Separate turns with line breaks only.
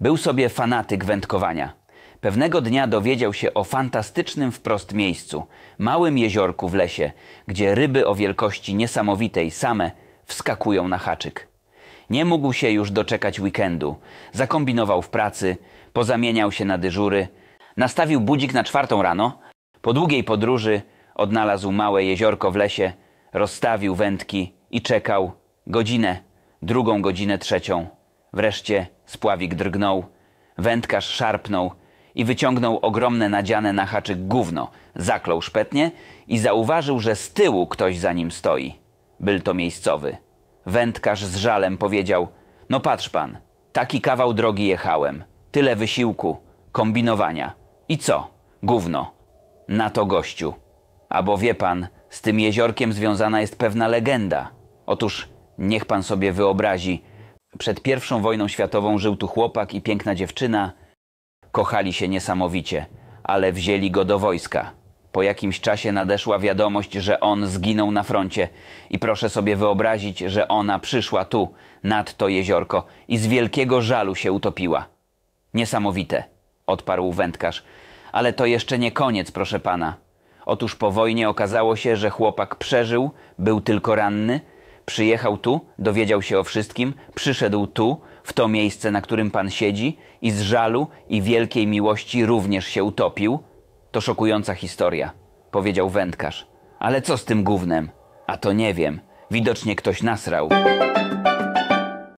Był sobie fanatyk wędkowania. Pewnego dnia dowiedział się o fantastycznym wprost miejscu, małym jeziorku w lesie, gdzie ryby o wielkości niesamowitej same wskakują na haczyk. Nie mógł się już doczekać weekendu. Zakombinował w pracy, pozamieniał się na dyżury, nastawił budzik na czwartą rano. Po długiej podróży odnalazł małe jeziorko w lesie, rozstawił wędki i czekał godzinę, drugą godzinę trzecią. Wreszcie spławik drgnął, wędkarz szarpnął i wyciągnął ogromne nadziane na haczyk gówno, zaklął szpetnie i zauważył, że z tyłu ktoś za nim stoi. Był to miejscowy. Wędkarz z żalem powiedział – no patrz pan, taki kawał drogi jechałem, tyle wysiłku, kombinowania. I co? Gówno. Na to gościu. A bo wie pan, z tym jeziorkiem związana jest pewna legenda. Otóż niech pan sobie wyobrazi – przed I wojną światową żył tu chłopak i piękna dziewczyna. Kochali się niesamowicie, ale wzięli go do wojska. Po jakimś czasie nadeszła wiadomość, że on zginął na froncie i proszę sobie wyobrazić, że ona przyszła tu, nad to jeziorko i z wielkiego żalu się utopiła. Niesamowite, odparł wędkarz. Ale to jeszcze nie koniec, proszę pana. Otóż po wojnie okazało się, że chłopak przeżył, był tylko ranny, Przyjechał tu, dowiedział się o wszystkim, przyszedł tu, w to miejsce, na którym pan siedzi, i z żalu i wielkiej miłości również się utopił? To szokująca historia, powiedział wędkarz. Ale co z tym gównem? A to nie wiem. Widocznie ktoś nasrał.